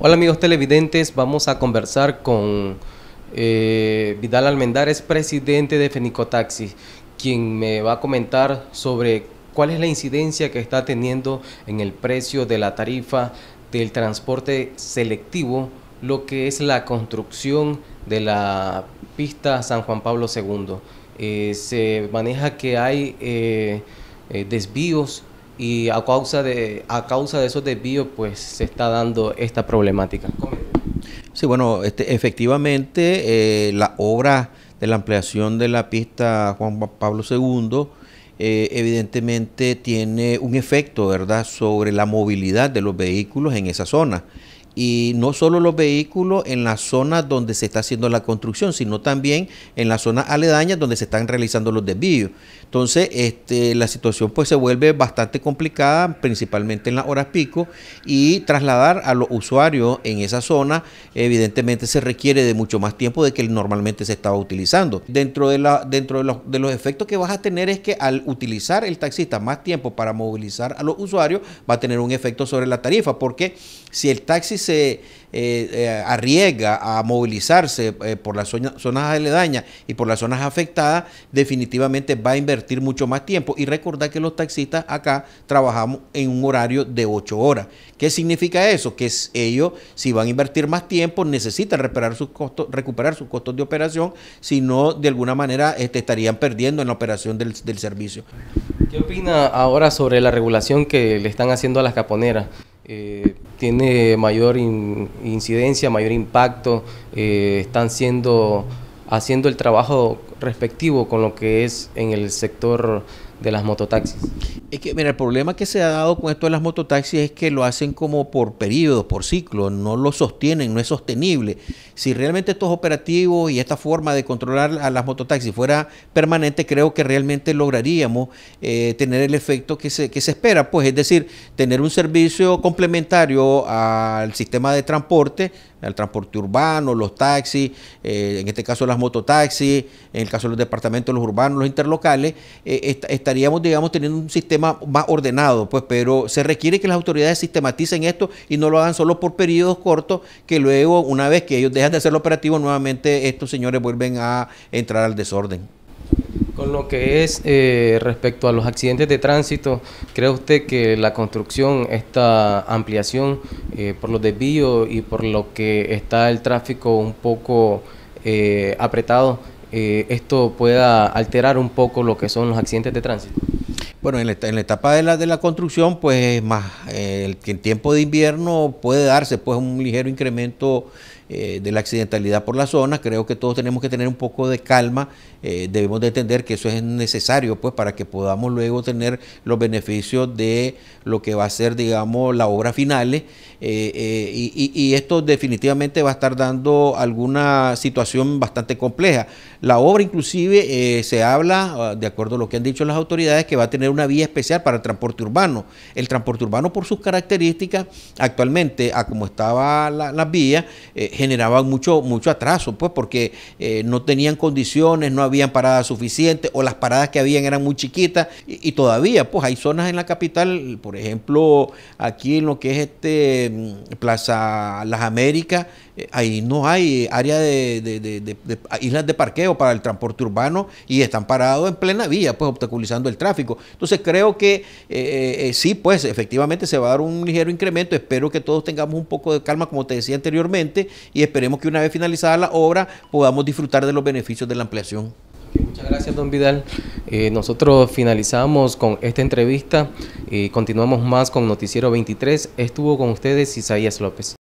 Hola amigos televidentes, vamos a conversar con eh, Vidal Almendares, presidente de Taxi, quien me va a comentar sobre cuál es la incidencia que está teniendo en el precio de la tarifa del transporte selectivo, lo que es la construcción de la pista San Juan Pablo II. Eh, se maneja que hay eh, desvíos y a causa de, a causa de esos desvíos pues se está dando esta problemática. Sí, bueno, este, efectivamente eh, la obra de la ampliación de la pista Juan Pablo II eh, evidentemente tiene un efecto, ¿verdad?, sobre la movilidad de los vehículos en esa zona y no solo los vehículos en las zonas donde se está haciendo la construcción, sino también en las zonas aledañas donde se están realizando los desvíos. Entonces, este, la situación pues se vuelve bastante complicada, principalmente en las horas pico, y trasladar a los usuarios en esa zona, evidentemente se requiere de mucho más tiempo de que normalmente se estaba utilizando. Dentro de, la, dentro de, los, de los efectos que vas a tener es que al utilizar el taxista más tiempo para movilizar a los usuarios, va a tener un efecto sobre la tarifa, porque si el taxi eh, eh, arriesga a movilizarse eh, por las zonas aledañas y por las zonas afectadas, definitivamente va a invertir mucho más tiempo. Y recordar que los taxistas acá trabajamos en un horario de 8 horas. ¿Qué significa eso? Que ellos, si van a invertir más tiempo, necesitan recuperar sus costos, recuperar sus costos de operación, si no, de alguna manera este, estarían perdiendo en la operación del servicio. ¿Qué opina ahora sobre la regulación que le están haciendo a las caponeras? Eh, tiene mayor incidencia, mayor impacto, eh, están siendo haciendo el trabajo respectivo con lo que es en el sector de las mototaxis. Es que, mira, el problema que se ha dado con esto de las mototaxis es que lo hacen como por periodo, por ciclo, no lo sostienen, no es sostenible. Si realmente estos operativos y esta forma de controlar a las mototaxis fuera permanente, creo que realmente lograríamos eh, tener el efecto que se, que se espera, pues es decir, tener un servicio complementario al sistema de transporte, al transporte urbano, los taxis, eh, en este caso las mototaxis, en el caso de los departamentos, urbanos, los interlocales, eh, estaríamos, digamos, teniendo un sistema más ordenado, pues, pero se requiere que las autoridades sistematicen esto y no lo hagan solo por periodos cortos, que luego, una vez que ellos dejan de hacerlo operativo, nuevamente estos señores vuelven a entrar al desorden. Con lo que es eh, respecto a los accidentes de tránsito, ¿cree usted que la construcción, esta ampliación eh, por los desvíos y por lo que está el tráfico un poco eh, apretado, eh, esto pueda alterar un poco lo que son los accidentes de tránsito? Bueno, en la, etapa de la, de la construcción, pues más eh, el el, el, tiempo de invierno puede darse pues un ligero incremento eh, de la accidentalidad por la zona. Creo que todos tenemos que tener un poco de calma, eh, debemos de entender que eso es necesario pues para que podamos luego tener los beneficios de lo que va a ser, digamos, la obra final eh, y, esto definitivamente va a estar dando alguna situación bastante compleja. La obra inclusive se habla, ah, de acuerdo a lo que han dicho las autoridades, que va a tener una vía especial para el transporte urbano. El transporte urbano por sus características actualmente, a como estaba la, vías, vía, generaban mucho, mucho atraso, pues porque eh, no tenían condiciones, no habían paradas suficientes o las paradas que habían eran muy chiquitas y, todavía, pues hay zonas en la capital, por ejemplo, aquí en lo que es este mm, Plaza Las Américas, eh, ahí no hay área de, islas de parqueo para el transporte urbano y están parados en plena vía, pues obstaculizando el tráfico. Entonces creo que eh, sí, pues efectivamente se va a dar un ligero incremento, espero que todos tengamos un poco de calma, como te decía anteriormente, y esperemos que una vez finalizada la obra podamos disfrutar de los beneficios de la ampliación. Muchas gracias, don Vidal. Eh, nosotros finalizamos con esta entrevista y eh, continuamos más con Noticiero 23. Estuvo con ustedes Isaías López.